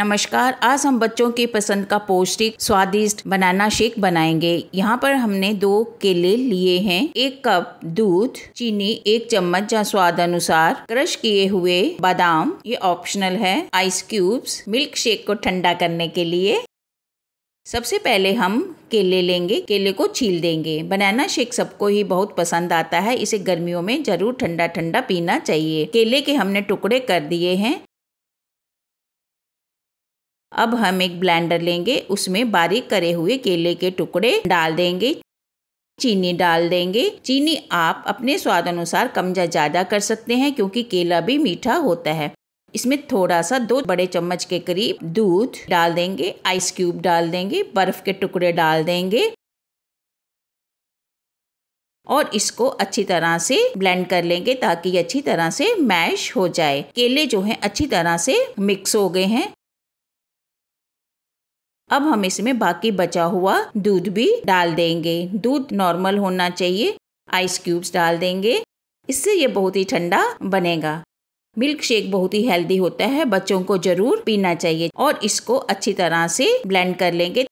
नमस्कार आज हम बच्चों की पसंद का पौष्टिक स्वादिष्ट बनाना शेक बनाएंगे यहाँ पर हमने दो केले लिए हैं एक कप दूध चीनी एक चम्मच या स्वाद अनुसार क्रश किए हुए बादाम ये ऑप्शनल है आइस क्यूब्स मिल्क शेक को ठंडा करने के लिए सबसे पहले हम केले लेंगे केले को छील देंगे बनाना शेक सबको ही बहुत पसंद आता है इसे गर्मियों में जरूर ठंडा ठंडा पीना चाहिए केले के हमने टुकड़े कर दिए हैं अब हम एक ब्लेंडर लेंगे उसमें बारीक करे हुए केले के टुकड़े डाल देंगे चीनी डाल देंगे चीनी आप अपने स्वाद अनुसार कम या ज़्यादा कर सकते हैं क्योंकि केला भी मीठा होता है इसमें थोड़ा सा दो बड़े चम्मच के करीब दूध डाल देंगे आइस क्यूब डाल देंगे बर्फ के टुकड़े डाल देंगे और इसको अच्छी तरह से ब्लेंड कर लेंगे ताकि अच्छी तरह से मैश हो जाए केले जो हैं अच्छी तरह से मिक्स हो गए हैं अब हम इसमें बाकी बचा हुआ दूध भी डाल देंगे दूध नॉर्मल होना चाहिए आइस क्यूब्स डाल देंगे इससे ये बहुत ही ठंडा बनेगा मिल्क शेक बहुत ही हेल्दी होता है बच्चों को जरूर पीना चाहिए और इसको अच्छी तरह से ब्लेंड कर लेंगे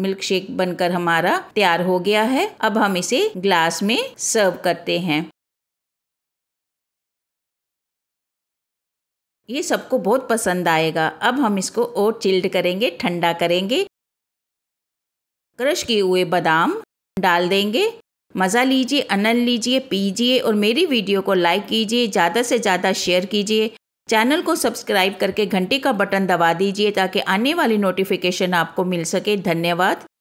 मिल्क शेक बनकर हमारा तैयार हो गया है अब हम इसे ग्लास में सर्व करते हैं ये सबको बहुत पसंद आएगा अब हम इसको और चिल्ड करेंगे ठंडा करेंगे क्रश किए हुए बादाम डाल देंगे मज़ा लीजिए अनल लीजिए पीजिए और मेरी वीडियो को लाइक कीजिए ज़्यादा से ज़्यादा शेयर कीजिए चैनल को सब्सक्राइब करके घंटे का बटन दबा दीजिए ताकि आने वाली नोटिफिकेशन आपको मिल सके धन्यवाद